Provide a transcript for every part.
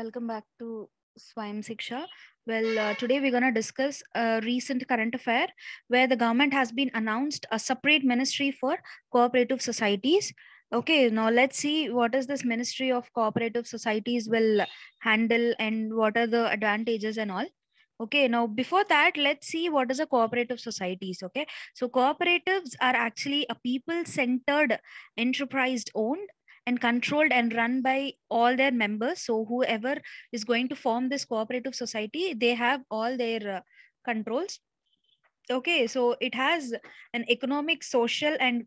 welcome back to Swam Siksha. Well, uh, today we're going to discuss a recent current affair where the government has been announced a separate ministry for cooperative societies. Okay, now let's see what is this Ministry of Cooperative Societies will handle and what are the advantages and all. Okay, now before that, let's see what is a cooperative societies. Okay, so cooperatives are actually a people-centered, enterprise-owned and controlled and run by all their members. So whoever is going to form this cooperative society, they have all their uh, controls. Okay, so it has an economic, social, and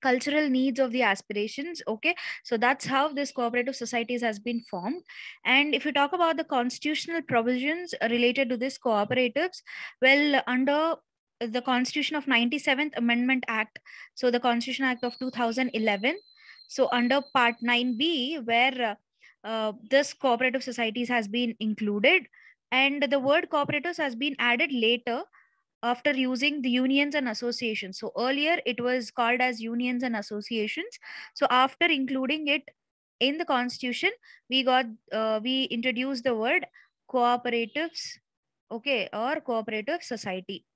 cultural needs of the aspirations okay so that's how this cooperative societies has been formed and if you talk about the constitutional provisions related to this cooperatives well under the Constitution of 97th Amendment Act, so the Constitution Act of 2011. So under Part 9B, where uh, uh, this cooperative societies has been included, and the word cooperatives has been added later after using the unions and associations. So earlier it was called as unions and associations. So after including it in the constitution, we got uh, we introduced the word cooperatives, okay, or cooperative society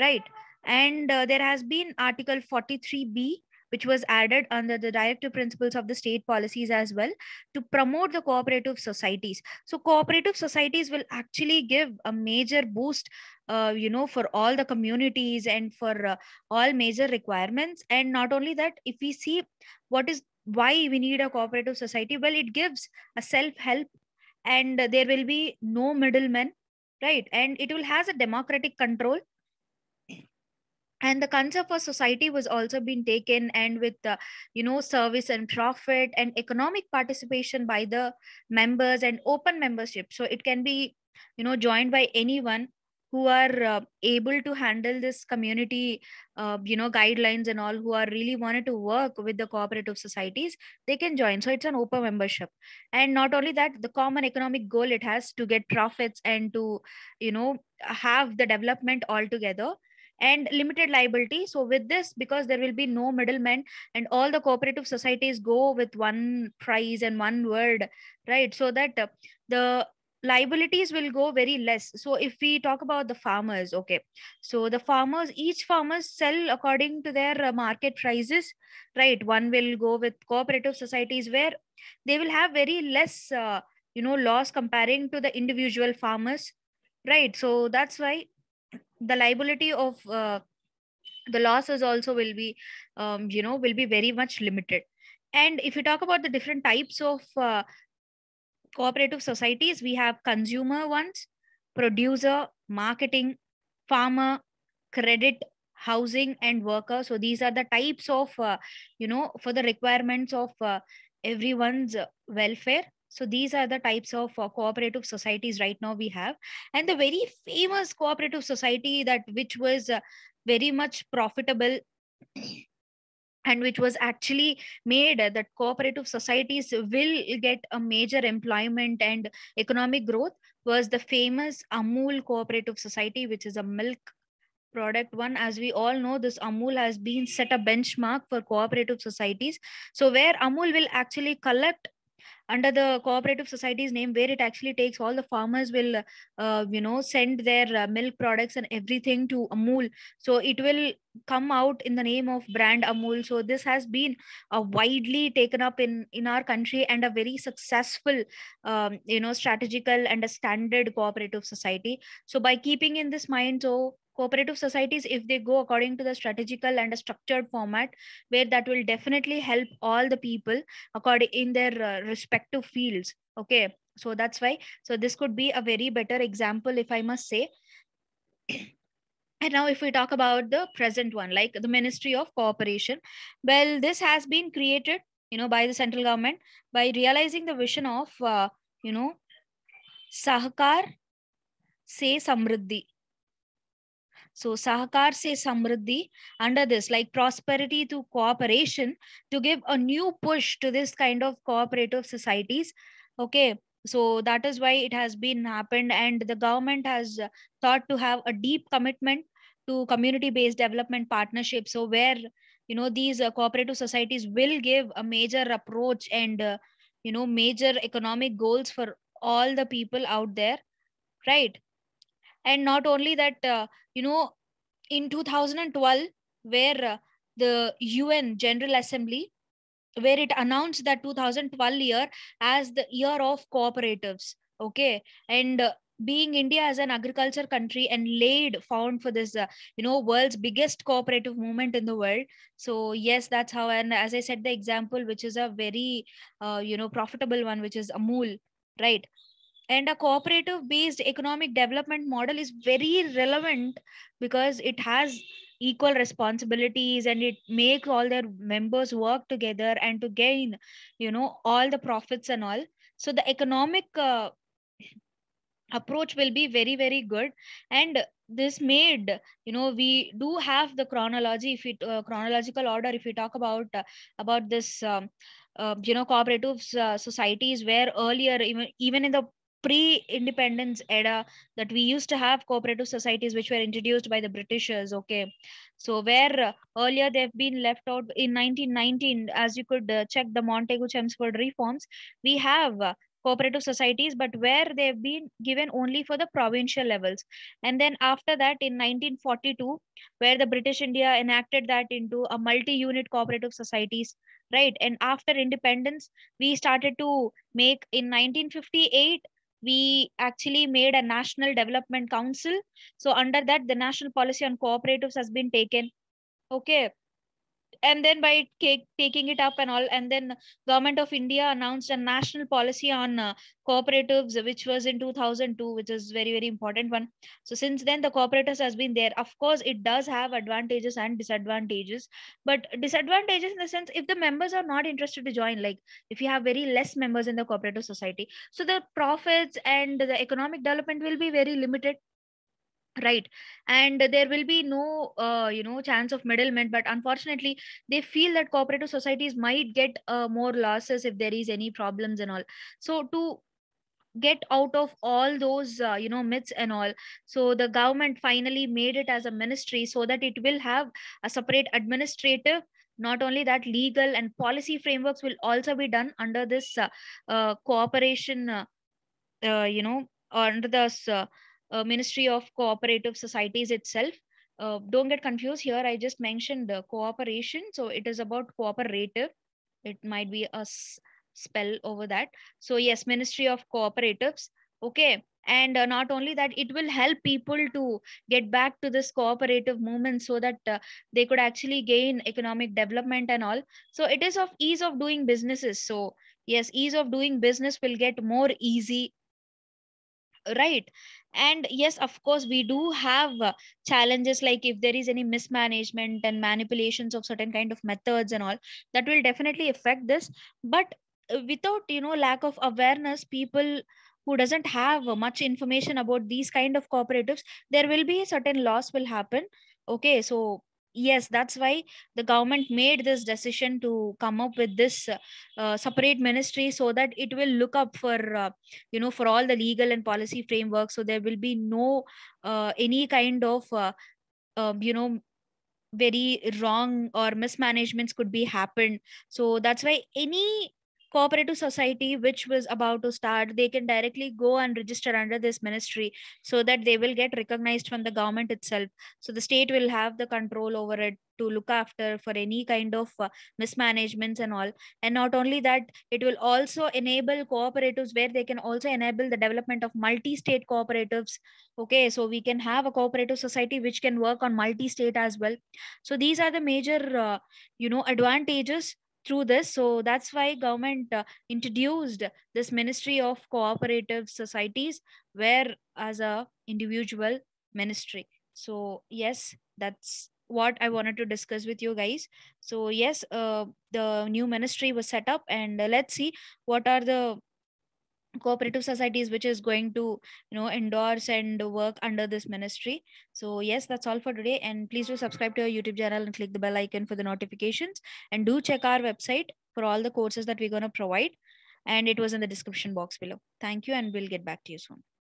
right? And uh, there has been Article 43B, which was added under the directive principles of the state policies as well to promote the cooperative societies. So cooperative societies will actually give a major boost, uh, you know, for all the communities and for uh, all major requirements. And not only that, if we see what is why we need a cooperative society, well, it gives a self-help and there will be no middlemen right and it will has a democratic control and the concept of society was also being taken and with the you know service and profit and economic participation by the members and open membership so it can be you know joined by anyone who are uh, able to handle this community uh, you know guidelines and all who are really wanted to work with the cooperative societies they can join so it's an open membership and not only that the common economic goal it has to get profits and to you know have the development all together and limited liability. So with this, because there will be no middlemen and all the cooperative societies go with one price and one word, right? So that uh, the liabilities will go very less. So if we talk about the farmers, okay. So the farmers, each farmers sell according to their uh, market prices, right? One will go with cooperative societies where they will have very less, uh, you know, loss comparing to the individual farmers, right? So that's why the liability of uh, the losses also will be um, you know will be very much limited and if you talk about the different types of uh, cooperative societies we have consumer ones producer marketing farmer credit housing and worker so these are the types of uh, you know for the requirements of uh, everyone's welfare so these are the types of uh, cooperative societies right now we have. And the very famous cooperative society that which was uh, very much profitable and which was actually made uh, that cooperative societies will get a major employment and economic growth was the famous Amul Cooperative Society, which is a milk product one as we all know this amul has been set a benchmark for cooperative societies so where amul will actually collect under the cooperative society's name where it actually takes all the farmers will uh, you know send their uh, milk products and everything to amul so it will come out in the name of brand amul so this has been uh, widely taken up in in our country and a very successful um, you know strategical and a standard cooperative society so by keeping in this mind so cooperative societies if they go according to the strategical and a structured format where that will definitely help all the people according in their uh, respective fields okay so that's why so this could be a very better example if i must say and now if we talk about the present one like the ministry of cooperation well this has been created you know by the central government by realizing the vision of uh, you know sahkar se samriddhi so Sahakar se Samriddhi under this, like prosperity to cooperation to give a new push to this kind of cooperative societies. Okay. So that is why it has been happened and the government has thought to have a deep commitment to community-based development partnerships. So where, you know, these uh, cooperative societies will give a major approach and, uh, you know, major economic goals for all the people out there, right? and not only that uh, you know in 2012 where uh, the un general assembly where it announced that 2012 year as the year of cooperatives okay and uh, being india as an agriculture country and laid found for this uh, you know world's biggest cooperative movement in the world so yes that's how and as i said the example which is a very uh, you know profitable one which is amul right and a cooperative based economic development model is very relevant because it has equal responsibilities and it makes all their members work together and to gain you know all the profits and all so the economic uh, approach will be very very good and this made you know we do have the chronology if it uh, chronological order if we talk about uh, about this um, uh, you know cooperative uh, societies where earlier even even in the pre-independence era that we used to have cooperative societies which were introduced by the britishers okay so where uh, earlier they've been left out in 1919 as you could uh, check the montagu chelmsford reforms we have uh, cooperative societies but where they've been given only for the provincial levels and then after that in 1942 where the british india enacted that into a multi-unit cooperative societies right and after independence we started to make in 1958 we actually made a national development council so under that the national policy on cooperatives has been taken okay and then by take, taking it up and all and then government of india announced a national policy on uh, cooperatives which was in 2002 which is very very important one so since then the cooperatives has been there of course it does have advantages and disadvantages but disadvantages in the sense if the members are not interested to join like if you have very less members in the cooperative society so the profits and the economic development will be very limited right and there will be no uh, you know chance of middlement but unfortunately they feel that cooperative societies might get uh, more losses if there is any problems and all so to get out of all those uh, you know myths and all so the government finally made it as a ministry so that it will have a separate administrative not only that legal and policy frameworks will also be done under this uh, uh, cooperation uh, you know under this uh, Ministry of Cooperative Societies itself. Uh, don't get confused here. I just mentioned the uh, cooperation. So it is about cooperative. It might be a spell over that. So yes, Ministry of Cooperatives. Okay. And uh, not only that, it will help people to get back to this cooperative movement so that uh, they could actually gain economic development and all. So it is of ease of doing businesses. So yes, ease of doing business will get more easy right and yes of course we do have uh, challenges like if there is any mismanagement and manipulations of certain kind of methods and all that will definitely affect this but uh, without you know lack of awareness people who doesn't have uh, much information about these kind of cooperatives there will be a certain loss will happen okay so yes that's why the government made this decision to come up with this uh, separate ministry so that it will look up for uh, you know for all the legal and policy framework so there will be no uh, any kind of uh, um, you know very wrong or mismanagements could be happened so that's why any cooperative society which was about to start they can directly go and register under this ministry so that they will get recognized from the government itself so the state will have the control over it to look after for any kind of uh, mismanagements and all and not only that it will also enable cooperatives where they can also enable the development of multi-state cooperatives okay so we can have a cooperative society which can work on multi-state as well so these are the major uh, you know advantages through this so that's why government uh, introduced this ministry of cooperative societies where as a individual ministry so yes that's what i wanted to discuss with you guys so yes uh, the new ministry was set up and uh, let's see what are the cooperative societies which is going to you know endorse and work under this ministry so yes that's all for today and please do subscribe to our youtube channel and click the bell icon for the notifications and do check our website for all the courses that we're going to provide and it was in the description box below thank you and we'll get back to you soon